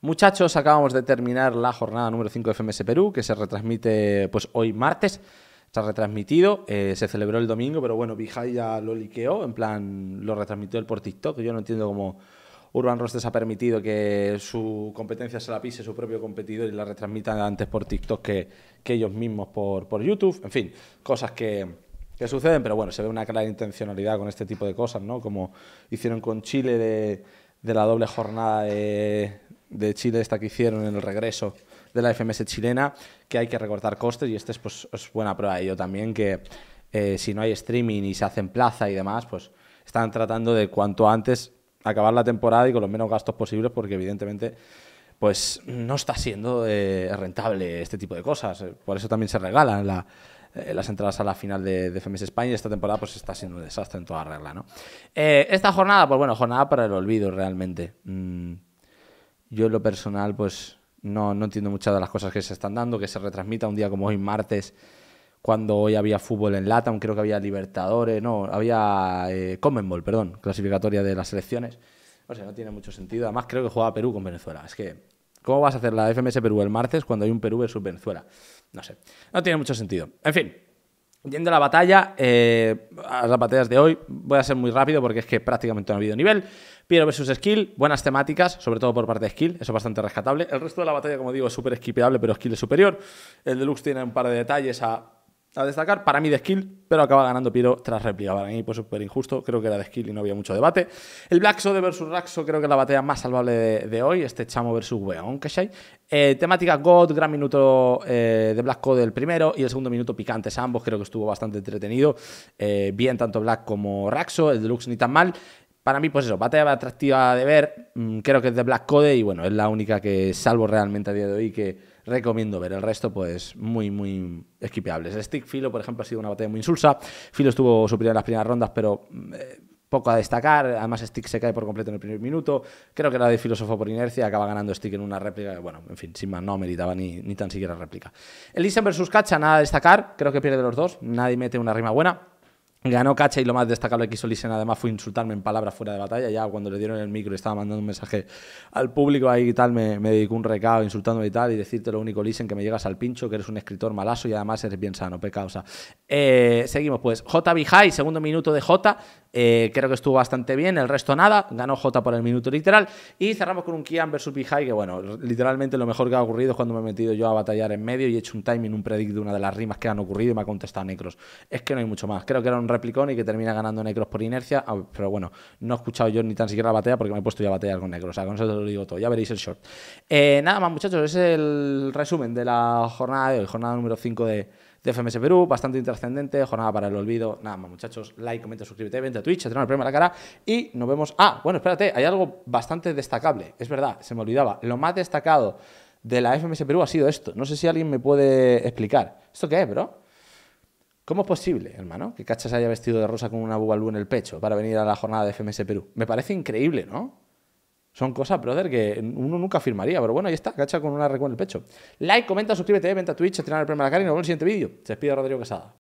Muchachos, acabamos de terminar la jornada número 5 de FMS Perú, que se retransmite pues hoy martes. Está retransmitido, eh, se celebró el domingo, pero bueno, Vijay lo liqueó, en plan, lo retransmitió él por TikTok. Yo no entiendo cómo Urban Rostes ha permitido que su competencia se la pise su propio competidor y la retransmitan antes por TikTok que, que ellos mismos por, por YouTube. En fin, cosas que, suceden, pero bueno, se ve una clara intencionalidad con este tipo de cosas, ¿no? Como hicieron con Chile de, de la doble jornada de, de Chile, esta que hicieron en el regreso de la FMS chilena, que hay que recortar costes y esta pues, es, buena prueba de ello también, que eh, si no hay streaming y se hacen plaza y demás, pues están tratando de cuanto antes acabar la temporada y con los menos gastos posibles, porque evidentemente pues no está siendo eh, rentable este tipo de cosas. Por eso también se regalan eh, las entradas a la final de, FMS España y esta temporada pues está siendo un desastre en toda regla. ¿no? esta jornada, pues bueno, jornada para el olvido realmente. Mm, yo en lo personal, pues no, no entiendo muchas de las cosas que se están dando, que se retransmita un día como hoy, martes, cuando hoy había fútbol en Latam, creo que había Libertadores, no, había eh, Commonwealth, perdón, clasificatoria de las selecciones. No sea, no tiene mucho sentido. Además, creo que juega Perú con Venezuela. Es que, ¿cómo vas a hacer la FMS Perú el martes cuando hay un Perú versus Venezuela? No sé, no tiene mucho sentido. En fin, Yendo a la batalla, eh, a las batallas de hoy, voy a ser muy rápido porque es que prácticamente no ha habido nivel. Piero versus Skill, buenas temáticas, sobre todo por parte de Skill, eso es bastante rescatable. El resto de la batalla, como digo, es súper esquipeable, pero Skill es superior. El Deluxe tiene un par de detalles a, destacar, para mí de Skill, pero acaba ganando Piero tras réplica. Para mí, pues súper injusto, creo que era de Skill y no había mucho debate. El Black de versus Raxo, creo que es la batalla más salvable de, hoy, este chamo versus Weon, que hay. Eh, temática God, gran minuto eh, de Black Code el primero y el segundo minuto picantes ambos, creo que estuvo bastante entretenido. Eh, bien tanto Black como Raxo, el Deluxe ni tan mal. Para mí, pues eso, batalla atractiva de ver, mm, creo que es de Black Code y bueno, es la única que salvo realmente a día de hoy que recomiendo ver. El resto, pues muy, muy esquipeables. Stick Filo, por ejemplo, ha sido una batalla muy insulsa. Filo estuvo superior en las primeras rondas, pero... Mm, eh, poco a destacar. Además, Stick se cae por completo en el primer minuto. Creo que era de filósofo por inercia acaba ganando Stick en una réplica. Bueno, en fin, sin más, no meritaba ni, ni tan siquiera réplica. Elisen versus Cacha, nada a destacar. Creo que pierde los dos. Nadie mete una rima buena. Ganó Cacha y lo más destacable que hizo Lisen además fue insultarme en palabras fuera de batalla. Ya cuando le dieron el micro y estaba mandando un mensaje al público ahí y tal, me, me dedicó un recado insultándome y tal y decirte lo único, Lisen, que me llegas al pincho, que eres un escritor malazo y además eres bien sano, pecado. O sea, eh, seguimos pues. J. segundo minuto de J. Eh, creo que estuvo bastante bien. El resto nada. Ganó J por el minuto literal. Y cerramos con un Kian versus Bihai, que bueno, literalmente lo mejor que ha ocurrido es cuando me he metido yo a batallar en medio y he hecho un timing, un predict de una de las rimas que han ocurrido y me ha contestado Necros. Es que no hay mucho más. Creo que era un replicón y que termina ganando Necros por inercia. Ah, pero bueno, no he escuchado yo ni tan siquiera la batalla porque me he puesto yo a batallar con Necros. con eso te lo digo todo. Ya veréis el short. Eh, nada más, muchachos. ese Es el resumen de la jornada de hoy, jornada número 5 de de FMS Perú, bastante intrascendente, jornada para el olvido. Nada más, muchachos, like, comenta, suscríbete, vente a Twitch, te el premio a la cara y nos vemos. Ah, bueno, espérate, hay algo bastante destacable, es verdad, se me olvidaba. Lo más destacado de la FMS Perú ha sido esto. No sé si alguien me puede explicar. ¿Esto qué es, bro? ¿Cómo es posible, hermano, que Cachas haya vestido de rosa con una bubalú en el pecho para venir a la jornada de FMS Perú? Me parece increíble, ¿no? Son cosas, brother, que uno nunca firmaría, pero bueno, ahí está, cacha con una recuerda en el pecho. Like, comenta, suscríbete, eh, vente a Twitch, estrenar el premio a la cara y nos vemos en el siguiente vídeo. Se despide Rodrigo Quesada.